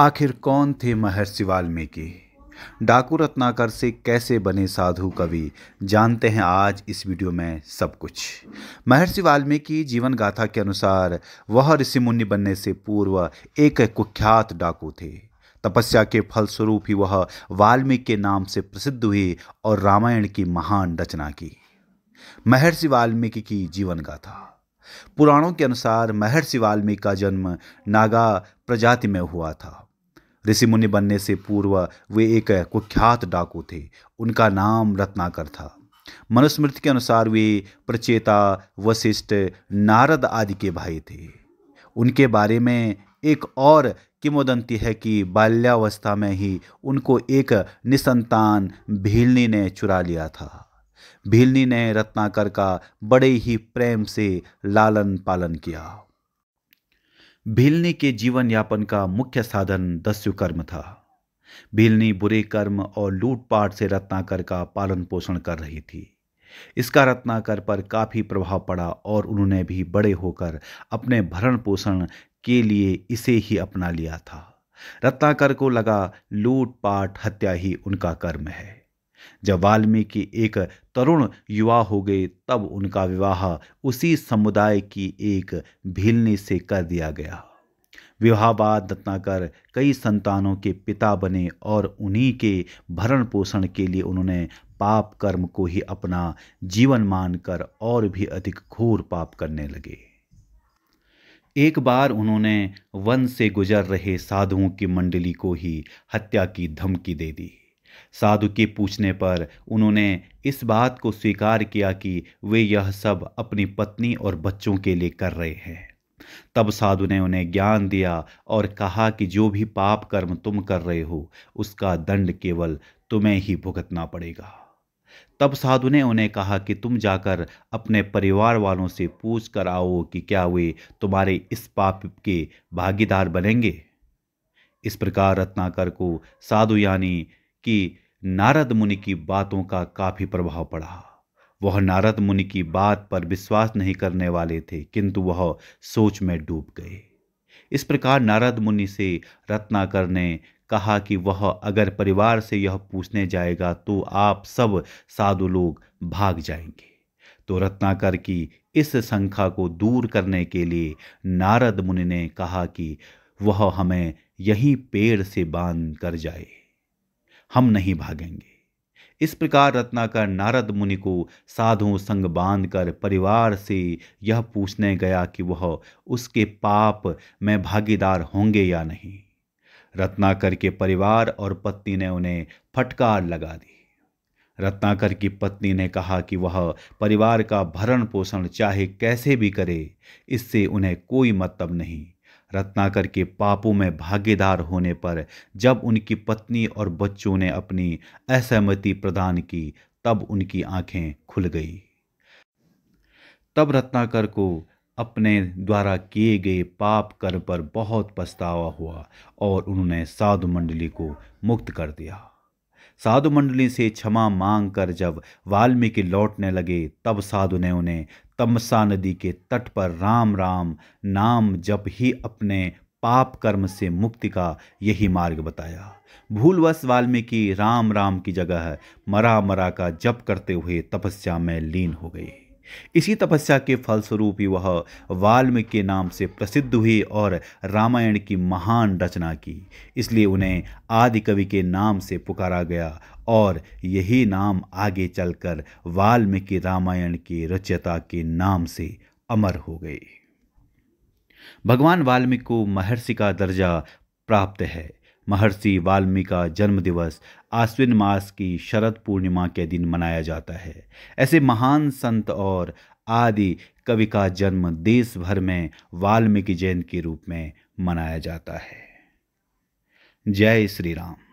आखिर कौन थे महर्षि वाल्मीकि डाकू रत्नाकर से कैसे बने साधु कवि जानते हैं आज इस वीडियो में सब कुछ महर्षि वाल्मीकि जीवन गाथा के अनुसार वह ऋषि मुनि बनने से पूर्व एक कुख्यात डाकू थे तपस्या के फलस्वरूप ही वह वाल्मीकि के नाम से प्रसिद्ध हुई और रामायण की महान रचना की महर्षि वाल्मीकि की जीवन गाथा पुराणों के अनुसार महर्षि वाल्मीकि का जन्म नागा प्रजाति में हुआ था ऋषि मुनि बनने से पूर्व वे एक कुख्यात डाकू थे उनका नाम रत्नाकर था मनुस्मृति के अनुसार वे प्रचेता वशिष्ठ नारद आदि के भाई थे उनके बारे में एक और किमोदंती है कि बाल्यावस्था में ही उनको एक निसंतान भीलनी ने चुरा लिया था भीलनी ने रत्नाकर का बड़े ही प्रेम से लालन पालन किया भीलनी के जीवन यापन का मुख्य साधन दस्यु कर्म था भीलनी बुरे कर्म और लूटपाट से रत्नाकर का पालन पोषण कर रही थी इसका रत्नाकर पर काफ़ी प्रभाव पड़ा और उन्होंने भी बड़े होकर अपने भरण पोषण के लिए इसे ही अपना लिया था रत्नाकर को लगा लूटपाट हत्या ही उनका कर्म है जब वाल्मीकि एक तरुण युवा हो गए तब उनका विवाह उसी समुदाय की एक भीलनी से कर दिया गया विवाह बाद दत्नाकर कई संतानों के पिता बने और उन्हीं के भरण पोषण के लिए उन्होंने पाप कर्म को ही अपना जीवन मानकर और भी अधिक घोर पाप करने लगे एक बार उन्होंने वन से गुजर रहे साधुओं की मंडली को ही हत्या की धमकी दे दी साधु के पूछने पर उन्होंने इस बात को स्वीकार किया कि वे यह सब अपनी पत्नी और बच्चों के लिए कर रहे हैं तब साधु ने उन्हें ज्ञान दिया और कहा कि जो भी पाप कर्म तुम कर रहे हो उसका दंड केवल तुम्हें ही भुगतना पड़ेगा तब साधु ने उन्हें कहा कि तुम जाकर अपने परिवार वालों से पूछ कर आओ कि क्या वे तुम्हारे इस पाप के भागीदार बनेंगे इस प्रकार रत्नाकर को साधु यानी कि नारद मुनि की बातों का काफी प्रभाव पड़ा वह नारद मुनि की बात पर विश्वास नहीं करने वाले थे किंतु वह सोच में डूब गए इस प्रकार नारद मुनि से रत्नाकर ने कहा कि वह अगर परिवार से यह पूछने जाएगा तो आप सब साधु लोग भाग जाएंगे तो रत्नाकर की इस शंखा को दूर करने के लिए नारद मुनि ने कहा कि वह हमें यहीं पेड़ से बांध कर जाए हम नहीं भागेंगे इस प्रकार रत्नाकर नारद मुनि को साधु संग बांध कर परिवार से यह पूछने गया कि वह उसके पाप में भागीदार होंगे या नहीं रत्नाकर के परिवार और पत्नी ने उन्हें फटकार लगा दी रत्नाकर की पत्नी ने कहा कि वह परिवार का भरण पोषण चाहे कैसे भी करे इससे उन्हें कोई मतलब नहीं रत्नाकर के पापों में भागीदार होने पर जब उनकी पत्नी और बच्चों ने अपनी असहमति प्रदान की तब उनकी आंखें खुल गई तब रत्नाकर को अपने द्वारा किए गए पाप कर पर बहुत पछतावा हुआ और उन्होंने साधु मंडली को मुक्त कर दिया साधु मंडली से क्षमा मांग कर जब वाल्मीकि लौटने लगे तब साधु ने उन्हें तमसा नदी के तट पर राम राम नाम जप ही अपने पाप कर्म से मुक्ति का यही मार्ग बताया भूलवश वाल्मीकि राम राम की जगह मरा मरा का जप करते हुए तपस्या में लीन हो गई इसी तपस्या के फलस्वरूप ही वह वाल्मीकि के नाम से प्रसिद्ध हुई और रामायण की महान रचना की इसलिए उन्हें आदि कवि के नाम से पुकारा गया और यही नाम आगे चलकर वाल्मीकि रामायण के रचयता के नाम से अमर हो गए भगवान वाल्मीकि को महर्षि का दर्जा प्राप्त है महर्षि वाल्मीकि का जन्म दिवस आश्विन मास की शरद पूर्णिमा के दिन मनाया जाता है ऐसे महान संत और आदि कवि का जन्म देश भर में वाल्मीकि जयंती के रूप में मनाया जाता है जय श्री राम